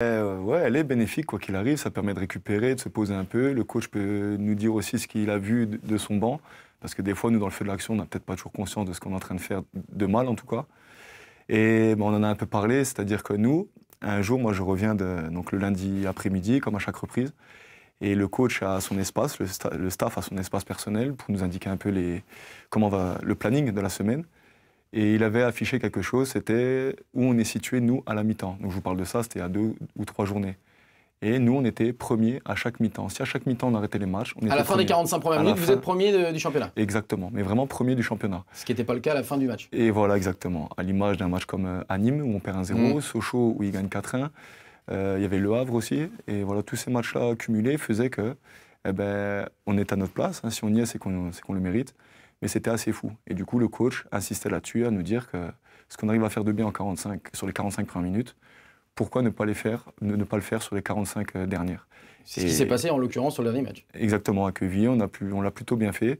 Euh, elle est bénéfique quoi qu'il arrive. Ça permet de récupérer, de se poser un peu. Le coach peut nous dire aussi ce qu'il a vu de, son banc. Parce que des fois, nous, dans le feu de l'action, on n'a peut-être pas toujours conscience de ce qu'on est en train de faire de mal, en tout cas. Et on en a un peu parlé, c'est-à-dire que nous, un jour, moi, je reviens donc, le lundi après-midi, comme à chaque reprise, et le coach a son espace, le, staff a son espace personnel pour nous indiquer un peu les, comment va le planning de la semaine. Et il avait affiché quelque chose, c'était où on est situé, nous, à la mi-temps. Donc je vous parle de ça, c'était à deux ou trois journées. Et nous, on était premier à chaque mi-temps. Si à chaque mi-temps, on arrêtait les matchs, on était À la fin des 45 premières minutes, vous êtes premier du championnat Exactement, mais vraiment premier du championnat. Ce qui n'était pas le cas à la fin du match. Et voilà, exactement. À l'image d'un match comme euh, à Nîmes, où on perd 1-0, mm. Sochaux, où il gagne 4-1. Il y avait Le Havre aussi. Et voilà, tous ces matchs-là cumulés faisaient que eh ben, on est à notre place. Hein. Si on y est, c'est qu'on le mérite. Mais c'était assez fou. Et du coup, le coach insistait là-dessus à nous dire que ce qu'on arrive à faire de bien en 45, sur les 45 premières minutes, pourquoi ne pas, les faire, ne, pas le faire sur les 45 euh, dernières C'est ce qui s'est passé en l'occurrence sur le dernier match. Exactement, à Queville, on l'a plutôt bien fait.